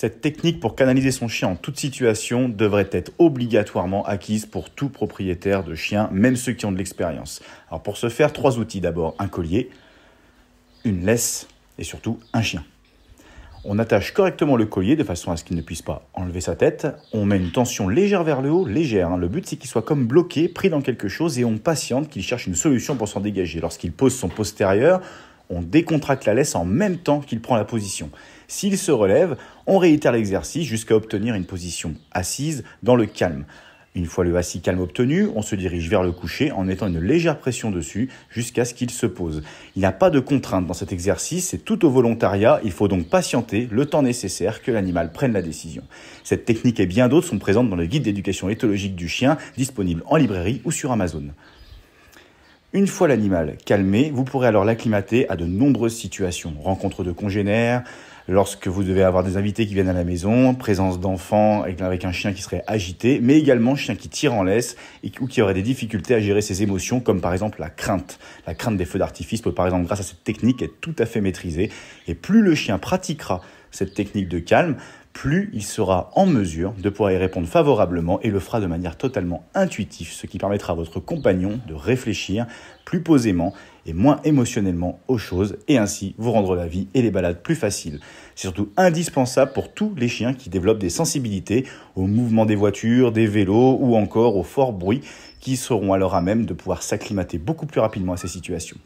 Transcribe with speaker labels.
Speaker 1: Cette technique pour canaliser son chien en toute situation devrait être obligatoirement acquise pour tout propriétaire de chien, même ceux qui ont de l'expérience. Alors pour ce faire, trois outils d'abord, un collier, une laisse et surtout un chien. On attache correctement le collier de façon à ce qu'il ne puisse pas enlever sa tête. On met une tension légère vers le haut, légère. Hein. Le but c'est qu'il soit comme bloqué, pris dans quelque chose et on patiente qu'il cherche une solution pour s'en dégager. Lorsqu'il pose son postérieur, on décontracte la laisse en même temps qu'il prend la position. S'il se relève, on réitère l'exercice jusqu'à obtenir une position assise dans le calme. Une fois le assis calme obtenu, on se dirige vers le coucher en mettant une légère pression dessus jusqu'à ce qu'il se pose. Il n'y a pas de contrainte dans cet exercice, c'est tout au volontariat, il faut donc patienter le temps nécessaire que l'animal prenne la décision. Cette technique et bien d'autres sont présentes dans le guide d'éducation éthologique du chien, disponible en librairie ou sur Amazon. Une fois l'animal calmé, vous pourrez alors l'acclimater à de nombreuses situations. Rencontre de congénères, lorsque vous devez avoir des invités qui viennent à la maison, présence d'enfants avec, un chien qui serait agité, mais également chien qui tire en laisse et, ou qui aurait des difficultés à gérer ses émotions, comme par exemple la crainte. La crainte des feux d'artifice peut par exemple grâce à cette technique être tout à fait maîtrisée. Et plus le chien pratiquera cette technique de calme, plus il sera en mesure de pouvoir y répondre favorablement et le fera de manière totalement intuitive, ce qui permettra à votre compagnon de réfléchir plus posément et moins émotionnellement aux choses et ainsi vous rendre la vie et les balades plus faciles. C'est surtout indispensable pour tous les chiens qui développent des sensibilités au mouvement des voitures, des vélos ou encore au fort bruit qui seront alors à même de pouvoir s'acclimater beaucoup plus rapidement à ces situations.